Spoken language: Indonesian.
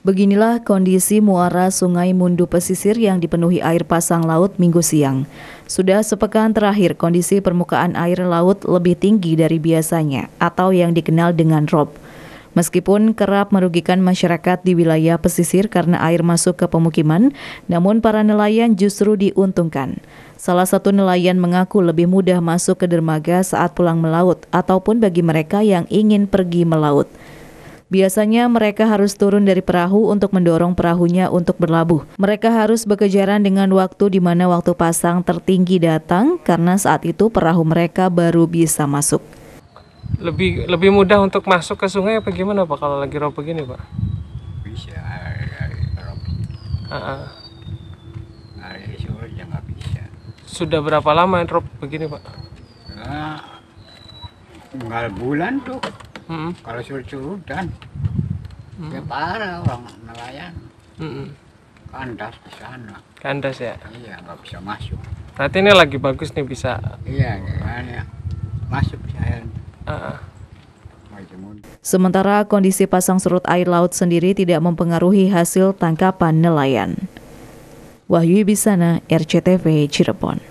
Beginilah kondisi muara Sungai Mundu Pesisir yang dipenuhi air pasang laut minggu siang. Sudah sepekan terakhir, kondisi permukaan air laut lebih tinggi dari biasanya atau yang dikenal dengan rob. Meskipun kerap merugikan masyarakat di wilayah pesisir karena air masuk ke pemukiman, namun para nelayan justru diuntungkan. Salah satu nelayan mengaku lebih mudah masuk ke dermaga saat pulang melaut ataupun bagi mereka yang ingin pergi melaut. Biasanya mereka harus turun dari perahu untuk mendorong perahunya untuk berlabuh. Mereka harus bekejaran dengan waktu di mana waktu pasang tertinggi datang karena saat itu perahu mereka baru bisa masuk. Lebih lebih mudah untuk masuk ke sungai apa gimana Pak kalau lagi rob begini Pak? Bisa rob. Uh bisa. Sudah berapa lama rob begini Pak? Nah, bulan tuh. Hmm. Kalau surut dan hmm. ya parah orang nelayan. Hmm. Kandas ke sana. Kandas ya? Iya, nggak bisa masuk. Berarti ini lagi bagus nih bisa. Iya, gimana Masuk bisa Uh Sementara kondisi pasang surut air laut sendiri tidak mempengaruhi hasil tangkapan nelayan. Wahyu Bisana, RCTV Cirebon.